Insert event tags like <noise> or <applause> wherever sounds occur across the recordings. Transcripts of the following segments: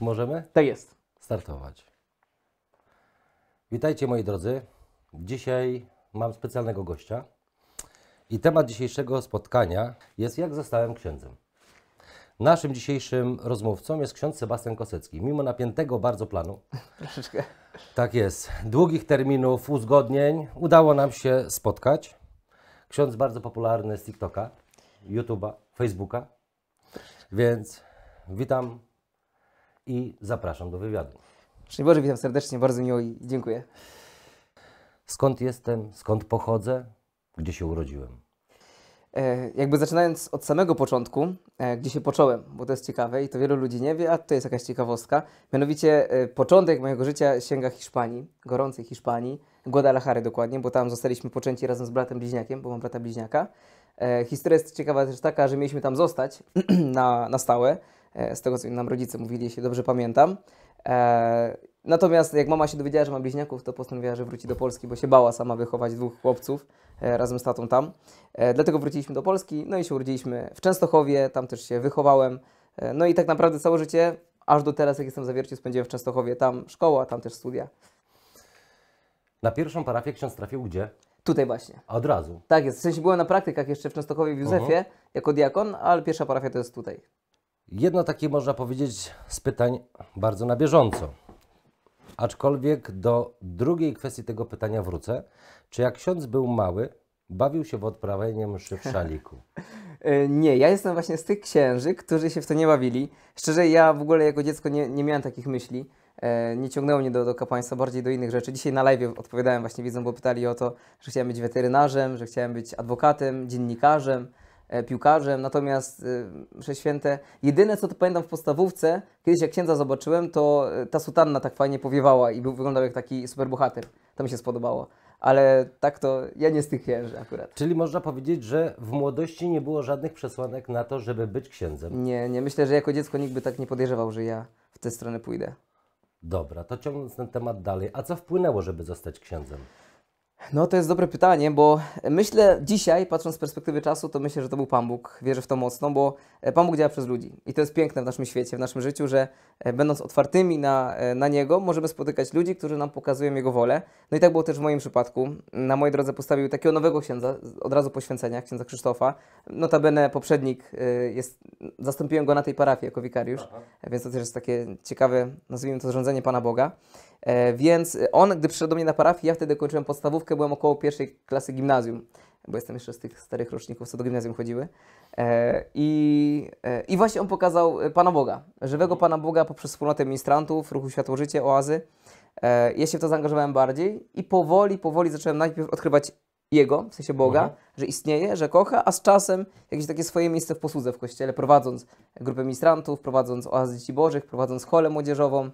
Możemy? To tak jest. Startować. Witajcie moi drodzy. Dzisiaj mam specjalnego gościa. I temat dzisiejszego spotkania jest jak zostałem księdzem. Naszym dzisiejszym rozmówcą jest ksiądz Sebastian Kosecki. Mimo napiętego bardzo planu. <laughs> Troszeczkę. Tak jest. Długich terminów, uzgodnień udało nam się spotkać. Ksiądz bardzo popularny z TikToka, YouTube'a, Facebooka. Więc witam i zapraszam do wywiadu. Szczęść Boże, witam serdecznie, bardzo miło i dziękuję. Skąd jestem, skąd pochodzę, gdzie się urodziłem? E, jakby zaczynając od samego początku, e, gdzie się począłem, bo to jest ciekawe i to wielu ludzi nie wie, a to jest jakaś ciekawostka. Mianowicie e, początek mojego życia sięga Hiszpanii, gorącej Hiszpanii, Guadalajary dokładnie, bo tam zostaliśmy poczęci razem z bratem bliźniakiem, bo mam brata bliźniaka. E, historia jest ciekawa też taka, że mieliśmy tam zostać <clears throat> na, na stałe, E, z tego co nam rodzice mówili, jeśli dobrze pamiętam. E, natomiast jak mama się dowiedziała, że ma bliźniaków, to postanowiła, że wróci do Polski, bo się bała sama wychować dwóch chłopców e, razem z tatą tam. Dlatego wróciliśmy do Polski, no i się urodziliśmy w Częstochowie, tam też się wychowałem. No i tak naprawdę całe życie, aż do teraz, jak jestem w Zawierciu, spędziłem w Częstochowie. Tam szkoła, tam też studia. Na pierwszą parafię ksiądz trafił gdzie? Tutaj właśnie. A od razu? Tak jest. W sensie byłem na praktykach jeszcze w Częstochowie w Józefie uh mhm. -huh. jako diakon, ale pierwsza parafia to jest tutaj. Jedno takie można powiedzieć z pytań bardzo na bieżąco. Aczkolwiek do drugiej kwestii tego pytania wrócę. Czy jak ksiądz był mały, bawił się w odprawianie mszy w szaliku? <laughs> E, nie, ja jestem właśnie z tych księży, którzy się w to nie bawili. Szczerze, ja w ogóle jako dziecko nie, nie miałem takich myśli. E, nie ciągnęło mnie do, do kapłaństwa, bardziej do innych rzeczy. Dzisiaj na live odpowiadałem właśnie widzom, bo pytali o to, że chciałem być weterynarzem, że chciałem być adwokatem, dziennikarzem. E, piłkarzem, natomiast Prześwięte, y, święte, jedyne co to pamiętam w podstawówce, kiedyś jak księdza zobaczyłem, to y, ta sutanna tak fajnie powiewała i był, wyglądał jak taki superbohater. To mi się spodobało. Ale tak to ja nie z tych księży akurat. Czyli można powiedzieć, że w młodości nie było żadnych przesłanek na to, żeby być księdzem. Nie, nie. Myślę, że jako dziecko nikt by tak nie podejrzewał, że ja w tę stronę pójdę. Dobra, to ciągnąc ten temat dalej. A co wpłynęło, żeby zostać księdzem? No to jest dobre pytanie, bo myślę dzisiaj, patrząc z perspektywy czasu, to myślę, że to był Pan Bóg. Wierzę w to mocno, bo e, Pan Bóg działa przez ludzi. I to jest piękne w naszym świecie, w naszym życiu, że e, będąc otwartymi na, e, na Niego, możemy spotykać ludzi, którzy nam pokazują Jego wolę. No i tak było też w moim przypadku. Na mojej drodze postawił takiego nowego księdza, od razu poświęcenia, księdza Krzysztofa. Notabene poprzednik jest, zastąpiłem go na tej parafii jako wikariusz, Aha. więc to też jest takie ciekawe, nazwijmy to, zrządzenie Pana Boga. E, więc on, gdy przyszedł do mnie na parafię, ja wtedy kończyłem podstawówkę, byłem około pierwszej klasy gimnazjum, bo jestem jeszcze z tych starych roczników, co do gimnazjum chodziły. E, I, e, i właśnie on pokazał Pana Boga, żywego Pana Boga poprzez wspólnotę ministrantów, ruchu Światło Życie, Oazy. Ja się w to zaangażowałem bardziej i powoli, powoli zacząłem najpierw odkrywać Jego, w sensie Boga, mhm. że istnieje, że kocha, a z czasem jakieś takie swoje miejsce w posłudze w kościele, prowadząc grupę ministrantów, prowadząc Oazy Dzieci Bożych, prowadząc chole młodzieżową,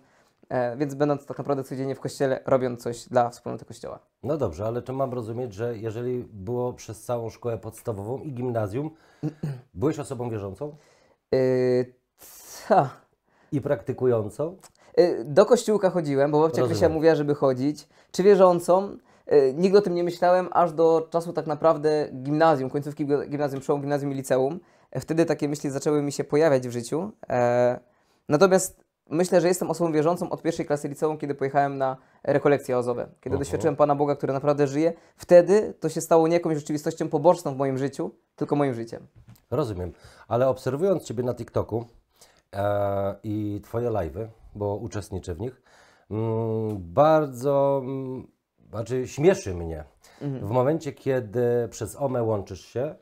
E, więc będąc tak naprawdę codziennie w kościele, robiąc coś dla wspólnoty kościoła. No dobrze, ale czy mam rozumieć, że jeżeli było przez całą szkołę podstawową i gimnazjum, <clears throat> byłeś osobą wierzącą? E, co? I praktykującą? E, do kościółka chodziłem, bo babcia Krysia mówiła, żeby chodzić. Czy wierzącą? nigdy o tym nie myślałem, aż do czasu tak naprawdę gimnazjum, końcówki gimnazjum, przełom gimnazjum i liceum. Wtedy takie myśli zaczęły mi się pojawiać w życiu. Natomiast Myślę, że jestem osobą wierzącą od pierwszej klasy liceum, kiedy pojechałem na rekolekcję ozowe. Kiedy doświadczyłem Pana Boga, który naprawdę żyje, wtedy to się stało nie jakąś rzeczywistością poboczną w moim życiu, tylko moim życiem. Rozumiem, ale obserwując Ciebie na TikToku e, i Twoje live'y, bo uczestniczę w nich, m, mm, bardzo, m, mm, znaczy śmieszy mnie mhm. w momencie, kiedy przez OME łączysz się.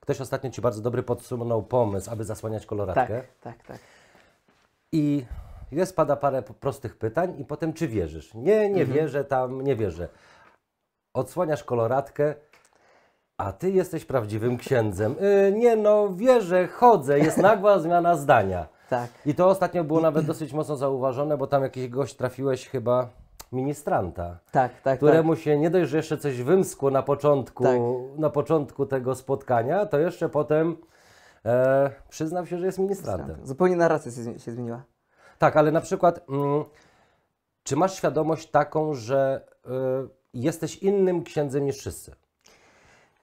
Ktoś ostatnio Ci bardzo dobry podsunął pomysł, aby zasłaniać koloratkę. Tak, tak, tak. I jest pada parę prostych pytań i potem czy wierzysz? Nie, nie mhm. wierzę, tam nie wierzę. Odsłaniasz koloratkę, a ty jesteś prawdziwym księdzem. Y, nie no, wierzę, chodzę, jest nagła <laughs> zmiana zdania. Tak. I to ostatnio było nawet dosyć mocno zauważone, bo tam jakiegoś trafiłeś chyba ministranta. Tak, tak. Któremu tak. się nie dość, że jeszcze coś wymskło na początku, tak. na początku tego spotkania, to jeszcze potem e, przyznał się, że jest ministrantem. Zupełnie narracja się zmieniła. Tak, ale na przykład, mm, czy masz świadomość taką, że y, jesteś innym księdzem niż wszyscy?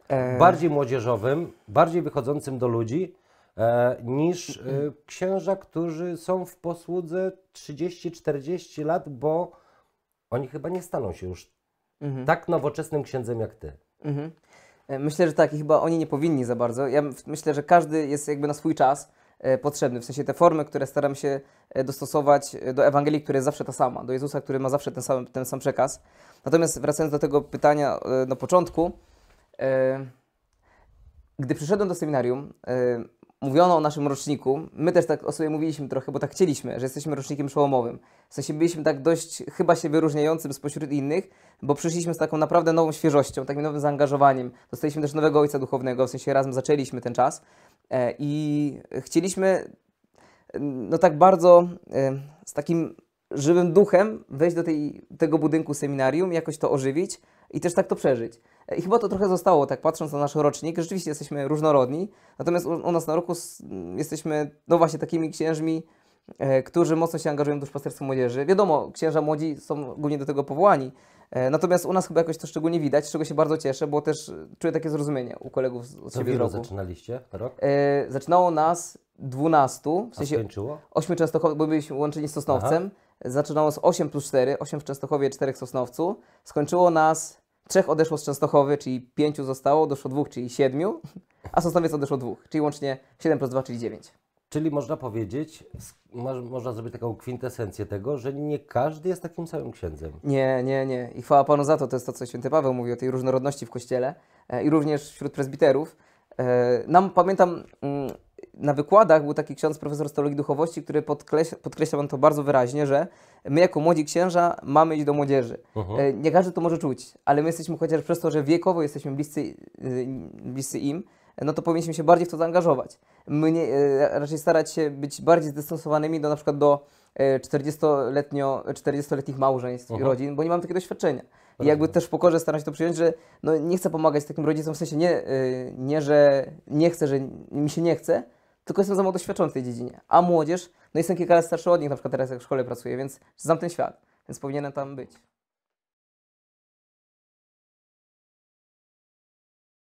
E... Bardziej młodzieżowym, bardziej wychodzącym do ludzi e, niż y, księża, którzy są w posłudze 30-40 lat, bo oni chyba nie staną się już mhm. tak nowoczesnym księdzem jak ty. Mhm. E, myślę, że tak i chyba oni nie powinni za bardzo. Ja myślę, że każdy jest jakby na swój czas. E, potrzebny, w sensie te formy, które staram się e, dostosować e, do Ewangelii, która jest zawsze ta sama, do Jezusa, który ma zawsze ten sam, ten sam przekaz. Natomiast wracając do tego pytania na początku, gdy przyszedłem do seminarium, mówiono o naszym roczniku. My też tak o sobie mówiliśmy trochę, bo tak chcieliśmy, że jesteśmy rocznikiem przełomowym. W sensie byliśmy tak dość chyba się wyróżniającym spośród innych, bo przyszliśmy z taką naprawdę nową świeżością, takim nowym zaangażowaniem. Dostaliśmy też nowego ojca duchownego, w sensie razem zaczęliśmy ten czas. E, I chcieliśmy mm, no tak bardzo e, z takim żywym duchem wejść do tej, tego budynku seminarium, jakoś to ożywić i też tak to przeżyć. E, I chyba to trochę zostało, tak patrząc na nasz rocznik. Rzeczywiście jesteśmy różnorodni, natomiast u, u nas na roku mm, jesteśmy, no właśnie, takimi księżmi, e, którzy mocno się angażują w duszpasterstwo młodzieży. Wiadomo, księża młodzi są głównie do tego powołani, E, natomiast u nas chyba jakoś to szczególnie widać, z czego się bardzo cieszę, bo też czuję takie zrozumienie u kolegów z, od Co siebie z roku. zaczynaliście rok? E, zaczynało nas 12, w sensie A skończyło? 8 Częstochowy, bo byliśmy łączeni z Sosnowcem. Aha. Zaczynało z 8 plus 4, 8 w Częstochowie, 4 w Sosnowcu. Skończyło nas, 3 odeszło z Częstochowy, czyli 5 zostało, doszło 2, czyli 7, a Sosnowiec odeszło 2, czyli łącznie 7 plus 2, czyli 9. Czyli można powiedzieć, można zrobić taką kwintesencję tego, że nie każdy jest takim samym księdzem. Nie, nie, nie. I chwała Panu za to, to jest to, co święty Paweł mówi o tej różnorodności w Kościele e, i również wśród prezbiterów. E, nam, pamiętam, mm, na wykładach był taki ksiądz, profesor teologii duchowości, który podkreślał nam to bardzo wyraźnie, że my jako młodzi księża mamy iść do młodzieży. Uh-huh. Nie każdy to może czuć, ale my jesteśmy chociaż przez to, że wiekowo jesteśmy bliscy, bliscy im, no to powinniśmy się bardziej w to zaangażować. Mnie, e, raczej starać się być bardziej zdystansowanymi do na przykład do 40-letnio, e, 40-letnich małżeństw i rodzin, bo nie mam takiego doświadczenia. I jakby też w pokorze starać się to przyjąć, że no nie chcę pomagać takim rodzicom, w sensie nie, e, nie, że nie chcę, że mi się nie chce, tylko jestem za mało doświadczony w tej dziedzinie. A młodzież, no jestem kilka lat starszy od nich, na przykład teraz jak w szkole pracuję, więc znam ten świat, więc powinienem tam być.